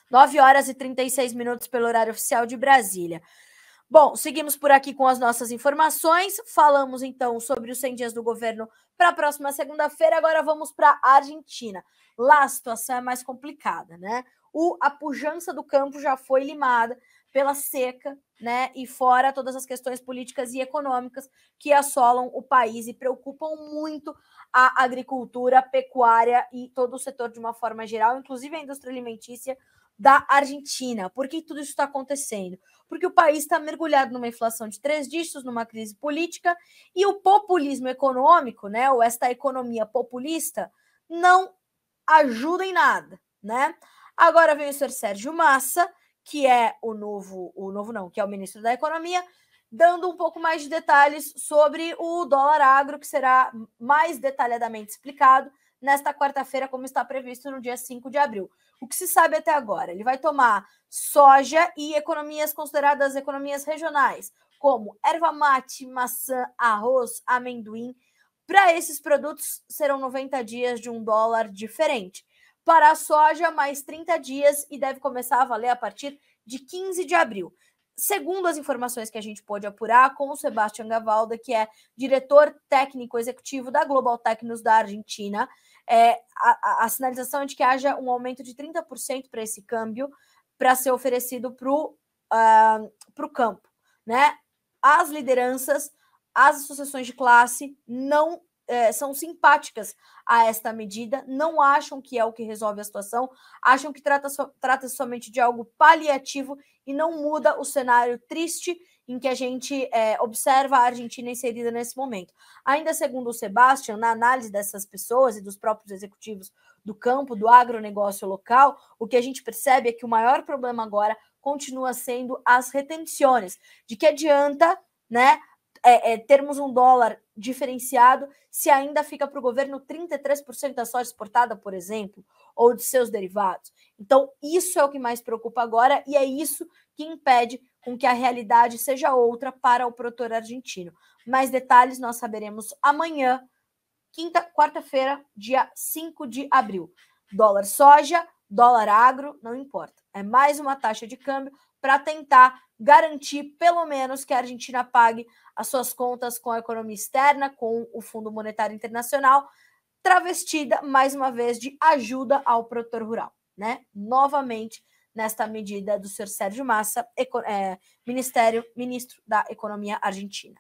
9 horas e 36 minutos pelo horário oficial de Brasília. Bom, seguimos por aqui com as nossas informações. Falamos então sobre os 100 dias do governo para a próxima segunda-feira. Agora vamos para a Argentina. Lá a situação é mais complicada, né? O, a pujança do campo já foi limada pela seca né? E fora todas as questões políticas e econômicas que assolam o país e preocupam muito a agricultura, a pecuária e todo o setor de uma forma geral, inclusive a indústria alimentícia da Argentina. Por que tudo isso está acontecendo? Porque o país está mergulhado numa inflação de três dígitos, numa crise política, e o populismo econômico, né? Ou esta economia populista não ajuda em nada, né? Agora vem o senhor Sérgio Massa que é o novo, o novo não, que é o ministro da Economia, dando um pouco mais de detalhes sobre o dólar agro, que será mais detalhadamente explicado nesta quarta-feira, como está previsto no dia 5 de abril. O que se sabe até agora? Ele vai tomar soja e economias consideradas economias regionais, como erva mate, maçã, arroz, amendoim. Para esses produtos serão 90 dias de um dólar diferente para a soja mais 30 dias e deve começar a valer a partir de 15 de abril. Segundo as informações que a gente pôde apurar com o Sebastião Gavalda, que é diretor técnico executivo da Global Tecnos da Argentina, é, a, a sinalização é de que haja um aumento de 30% para esse câmbio para ser oferecido para o uh, ah, campo. Né? As lideranças, as associações de classe não eh, são simpáticas a esta medida, não acham que é o que resolve a situação, acham que trata, trata somente de algo paliativo e não muda o cenário triste em que a gente é, observa a Argentina inserida nesse momento. Ainda segundo o Sebastian, na análise dessas pessoas e dos próprios executivos do campo, do agronegócio local, o que a gente percebe é que o maior problema agora continua sendo as retenções. De que adianta né, é, é, termos um dólar diferenciado se ainda fica para o governo 33% da soja exportada, por exemplo, ou de seus derivados. Então, isso é o que mais preocupa agora e é isso que impede com que a realidade seja outra para o produtor argentino. Mais detalhes nós saberemos amanhã, quinta, quarta-feira, dia 5 de abril. Dólar soja, dólar agro, não importa. É mais uma taxa de câmbio para tentar garantir, pelo menos, que a Argentina pague as suas contas com a economia externa, com o Fundo Monetário Internacional, travestida, mais uma vez, de ajuda ao produtor rural. Né? Novamente, nesta medida do senhor Sérgio Massa, é, Ministério, ministro da Economia Argentina.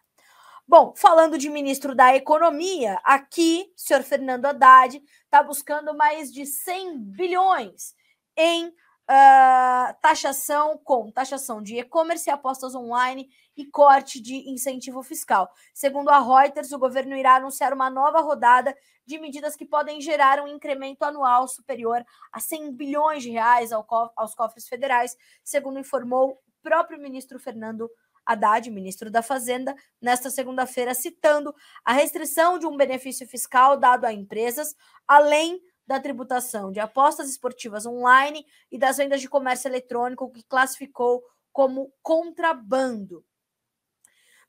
Bom, falando de ministro da Economia, aqui, senhor Fernando Haddad está buscando mais de 100 bilhões em Uh, taxação com taxação de e-commerce, apostas online e corte de incentivo fiscal. Segundo a Reuters, o governo irá anunciar uma nova rodada de medidas que podem gerar um incremento anual superior a 100 bilhões de reais aos cofres federais, segundo informou o próprio ministro Fernando Haddad, ministro da Fazenda, nesta segunda-feira, citando a restrição de um benefício fiscal dado a empresas, além da tributação de apostas esportivas online e das vendas de comércio eletrônico, que classificou como contrabando.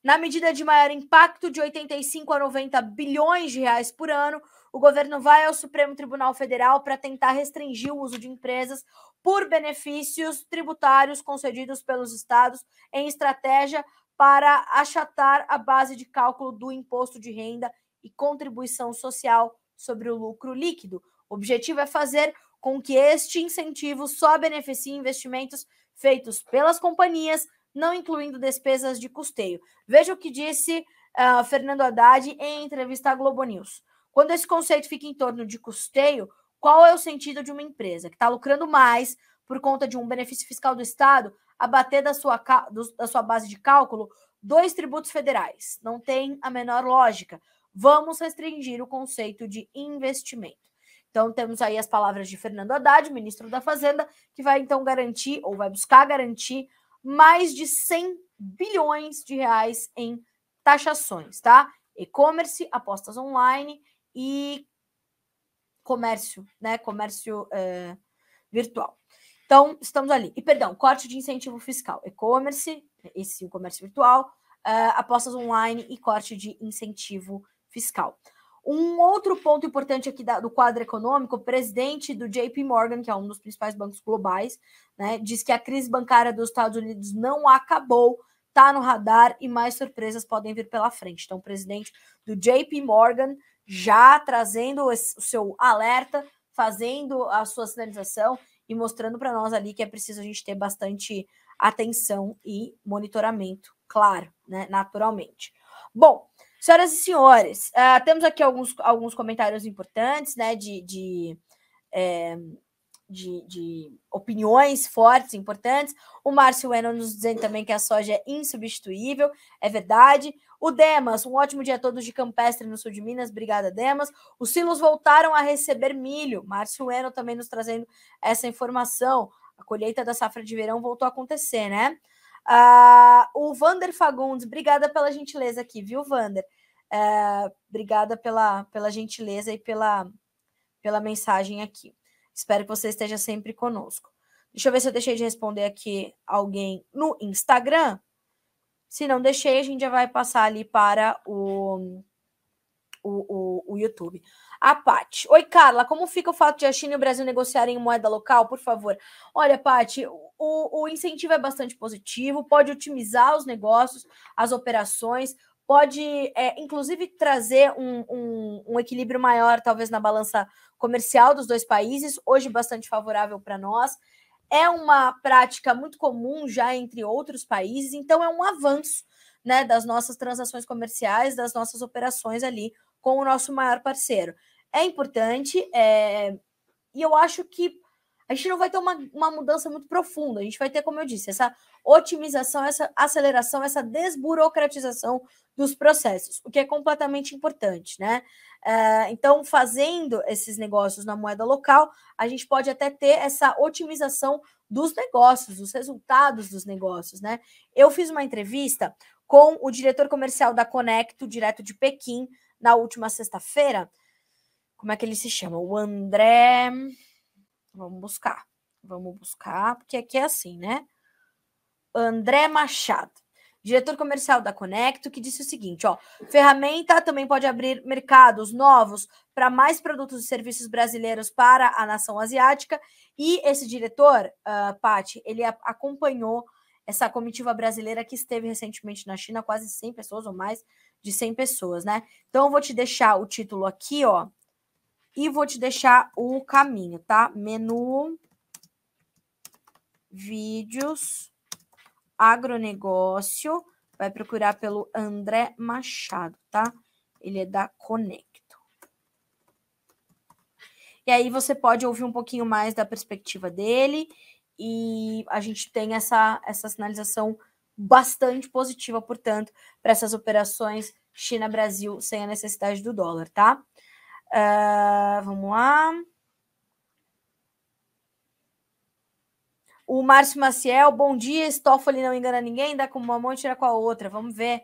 Na medida de maior impacto, de 85 a 90 bilhões de reais por ano, o governo vai ao Supremo Tribunal Federal para tentar restringir o uso de empresas por benefícios tributários concedidos pelos estados em estratégia para achatar a base de cálculo do imposto de renda e contribuição social sobre o lucro líquido. O objetivo é fazer com que este incentivo só beneficie investimentos feitos pelas companhias, não incluindo despesas de custeio. Veja o que disse uh, Fernando Haddad em entrevista à Globo News. Quando esse conceito fica em torno de custeio, qual é o sentido de uma empresa que está lucrando mais por conta de um benefício fiscal do Estado abater da sua, da sua base de cálculo dois tributos federais? Não tem a menor lógica. Vamos restringir o conceito de investimento. Então, temos aí as palavras de Fernando Haddad, ministro da Fazenda, que vai então garantir, ou vai buscar garantir, mais de 100 bilhões de reais em taxações, tá? E-commerce, apostas online e comércio, né? Comércio é, virtual. Então, estamos ali. E, perdão, corte de incentivo fiscal. E-commerce, esse o comércio virtual, eh, apostas online e corte de incentivo fiscal. Um outro ponto importante aqui da, do quadro econômico, o presidente do JP Morgan, que é um dos principais bancos globais, né, diz que a crise bancária dos Estados Unidos não acabou, está no radar e mais surpresas podem vir pela frente. Então, o presidente do JP Morgan já trazendo esse, o seu alerta, fazendo a sua sinalização e mostrando para nós ali que é preciso a gente ter bastante atenção e monitoramento, claro, né, naturalmente. Bom, Senhoras e senhores, uh, temos aqui alguns, alguns comentários importantes, né? De, de, é, de, de, opiniões fortes, importantes. O Márcio Eno nos dizendo também que a soja é insubstituível, é verdade. O Demas, um ótimo dia a todos de Campestre no sul de Minas, obrigada, Demas. Os silos voltaram a receber milho. Márcio Eno também nos trazendo essa informação. A colheita da safra de verão voltou a acontecer, né? Uh, o Vander Fagundes, obrigada pela gentileza aqui, viu, Vander? Uh, é, obrigada pela, pela gentileza e pela, pela mensagem aqui. Espero que você esteja sempre conosco. Deixa eu ver se eu deixei de responder aqui alguém no Instagram. Se não deixei, a gente já vai passar ali para o, o, o, o YouTube a Paty. Oi, Carla, como fica o fato de a China e o Brasil negociarem moeda local, por favor? Olha, Paty, o, o incentivo é bastante positivo, pode otimizar os negócios, as operações, pode, é, inclusive, trazer um, um, um, equilíbrio maior, talvez, na balança comercial dos dois países, hoje bastante favorável para nós. É uma prática muito comum já entre outros países, então é um avanço né, das nossas transações comerciais, das nossas operações ali com o nosso maior parceiro é importante, é... e eu acho que a gente não vai ter uma, uma mudança muito profunda, a gente vai ter, como eu disse, essa otimização, essa aceleração, essa desburocratização dos processos, o que é completamente importante, né? É, então, fazendo esses negócios na moeda local, a gente pode até ter essa otimização dos negócios, dos resultados dos negócios, né? Eu fiz uma entrevista com o diretor comercial da Conecto, direto de Pequim, na última sexta-feira, como é que ele se chama? O André. Vamos buscar. Vamos buscar, porque aqui é assim, né? André Machado, diretor comercial da Conecto, que disse o seguinte: ó, ferramenta também pode abrir mercados novos para mais produtos e serviços brasileiros para a nação asiática. E esse diretor, uh, ele a, acompanhou essa comitiva brasileira que esteve recentemente na China, quase 100 pessoas ou mais de 100 pessoas, né? Então eu vou te deixar o título aqui, ó, e vou te deixar o caminho, tá? Menu vídeos agronegócio, vai procurar pelo André Machado, tá? Ele é da Conecto. E aí você pode ouvir um pouquinho mais da perspectiva dele e a gente tem essa, essa sinalização bastante positiva, portanto, para essas operações China-Brasil sem a necessidade do dólar, tá? Uh, vamos lá. O Márcio Maciel, bom dia. Stoffoli não engana ninguém, dá com uma mão e tira com a outra. Vamos ver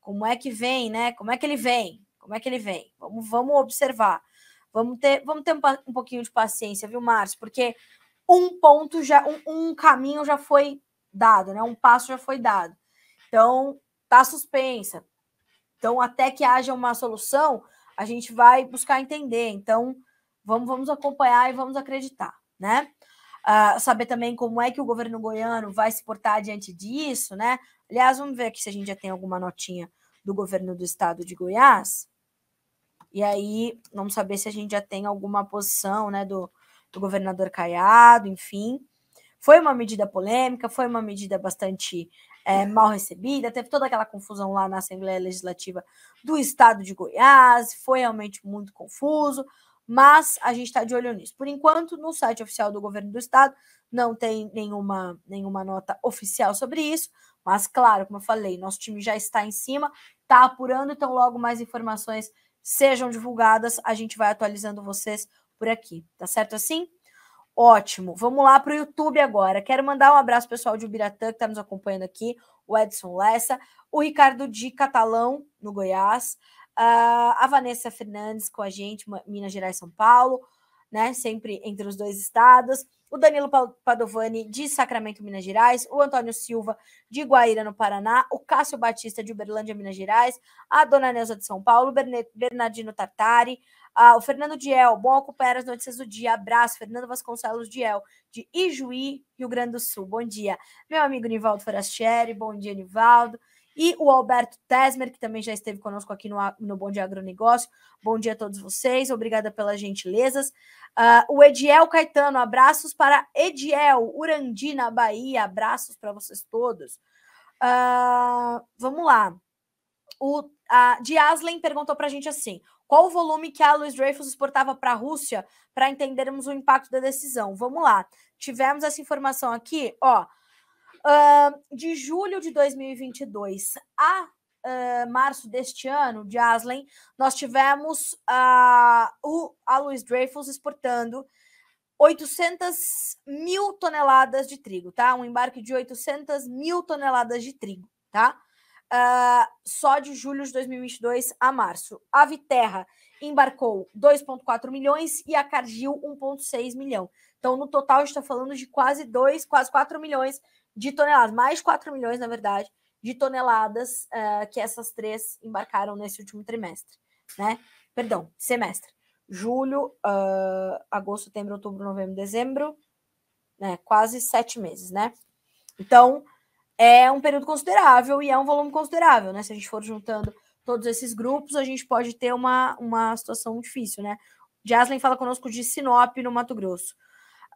como é que vem, né? Como é que ele vem? Como é que ele vem? Vamos, vamos observar. Vamos ter, vamos ter um, um pouquinho de paciência, viu, Márcio? Porque um ponto já, um, um caminho já foi dado, né? Um passo já foi dado. Então, tá suspensa. Então, até que haja uma solução, a gente vai buscar entender. Então, vamos, vamos acompanhar e vamos acreditar, né? Uh, saber também como é que o governo goiano vai se portar diante disso, né? Aliás, vamos ver aqui se a gente já tem alguma notinha do governo do estado de Goiás. E aí, vamos saber se a gente já tem alguma posição, né, do, do governador Caiado, enfim. Foi uma medida polêmica, foi uma medida bastante é, mal recebida, teve toda aquela confusão lá na Assembleia Legislativa do Estado de Goiás, foi realmente muito confuso, mas a gente está de olho nisso. Por enquanto, no site oficial do governo do Estado não tem nenhuma, nenhuma nota oficial sobre isso, mas claro, como eu falei, nosso time já está em cima, está apurando, então logo mais informações sejam divulgadas, a gente vai atualizando vocês por aqui, tá certo assim? Ótimo. Vamos lá para o YouTube agora. Quero mandar um abraço pessoal de Ubiratã, que está nos acompanhando aqui, o Edson Lessa, o Ricardo de Catalão, no Goiás, a Vanessa Fernandes com a gente, Minas Gerais, São Paulo, né? Sempre entre os dois estados. O Danilo Padovani, de Sacramento, Minas Gerais, o Antônio Silva, de Guaíra, no Paraná, o Cássio Batista, de Uberlândia, Minas Gerais, a Dona Neuza de São Paulo, Bernardino Tartari, ah, o Fernando Diel, bom acompanhar as notícias do dia. Abraço, Fernando Vasconcelos Diel, de Ijuí, Rio Grande do Sul. Bom dia. Meu amigo Nivaldo Forastieri, bom dia, Nivaldo. E o Alberto Tesmer, que também já esteve conosco aqui no, no Bom Dia Agronegócio. Bom dia a todos vocês, obrigada pelas gentilezas. Uh, o Ediel Caetano, abraços para Ediel, Urandina Bahia. Abraços para vocês todos. Uh, vamos lá. O Diaslen perguntou para a gente assim: qual o volume que a Louis Dreyfus exportava para a Rússia para entendermos o impacto da decisão? Vamos lá. Tivemos essa informação aqui, ó. Uh, de julho de 2022 a uh, março deste ano, de Aslen, nós tivemos uh, o, a Louis Dreyfus exportando 800 mil toneladas de trigo, tá? Um embarque de 800 mil toneladas de trigo, tá? Uh, só de julho de 2022 a março. A Viterra embarcou 2,4 milhões e a Cargill 1,6 milhão. Então, no total, a gente está falando de quase 2, quase 4 milhões de toneladas, mais 4 milhões, na verdade, de toneladas uh, que essas três embarcaram nesse último trimestre, né? Perdão, semestre. Julho, uh, agosto, setembro, outubro, novembro, dezembro, né? Quase sete meses, né? Então, é um período considerável e é um volume considerável, né? Se a gente for juntando todos esses grupos, a gente pode ter uma, uma situação difícil, né? Jaslen fala conosco de Sinop, no Mato Grosso.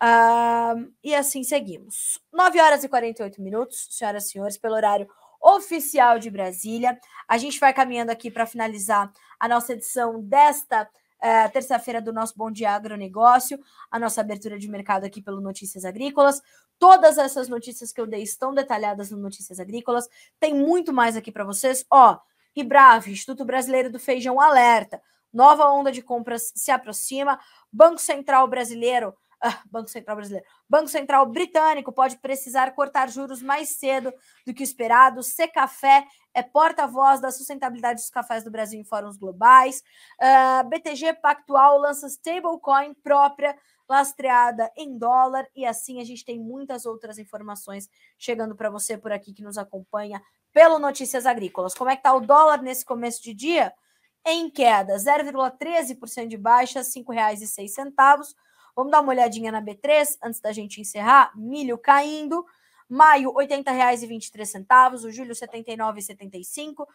Uh, e assim seguimos. 9 horas e 48 minutos, senhoras e senhores, pelo horário oficial de Brasília. A gente vai caminhando aqui para finalizar a nossa edição desta é, terça-feira do nosso Bom Dia Agronegócio, a nossa abertura de mercado aqui pelo Notícias Agrícolas. Todas essas notícias que eu dei estão detalhadas no Notícias Agrícolas. Tem muito mais aqui para vocês. Ó, Ibrave, Instituto Brasileiro do Feijão, alerta. Nova onda de compras se aproxima. Banco Central Brasileiro ah, Banco Central Brasileiro. Banco Central Britânico pode precisar cortar juros mais cedo do que o esperado. Secafé é porta-voz da sustentabilidade dos cafés do Brasil em fóruns globais. Uh, ah, BTG Pactual lança stablecoin própria, lastreada em dólar. E assim a gente tem muitas outras informações chegando para você por aqui que nos acompanha pelo Notícias Agrícolas. Como é que está o dólar nesse começo de dia? Em queda, 0,13% de baixa, R$ 5,06 Vamos dar uma olhadinha na B3 antes da gente encerrar. Milho caindo. Maio, R$ 80,23. O julho, R$ 79,75. O,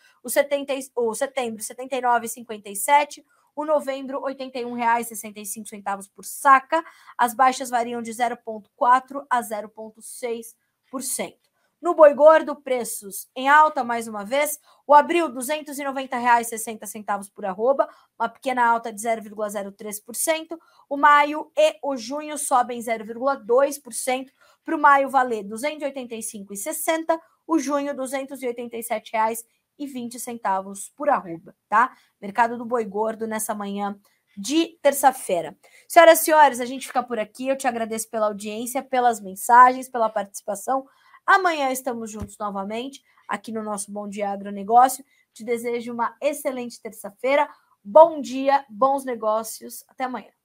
o setembro, R$ 79,57. O novembro, R$ 81,65 por saca. As baixas variam de 0,4% a 0,6%. No boi gordo, preços em alta mais uma vez. O abril, R$ 290,60 por arroba, uma pequena alta de 0,03%. O maio e o junho sobem 0,2%. Para o maio valer R$ 285,60, o junho R$ 287,20 por arroba, tá? Mercado do boi gordo nessa manhã de terça-feira. Senhoras e senhores, a gente fica por aqui. Eu te agradeço pela audiência, pelas mensagens, pela participação. Amanhã estamos juntos novamente aqui no nosso Bom Dia Agronegócio. Te desejo uma excelente terça-feira. Bom dia, bons negócios. Até amanhã.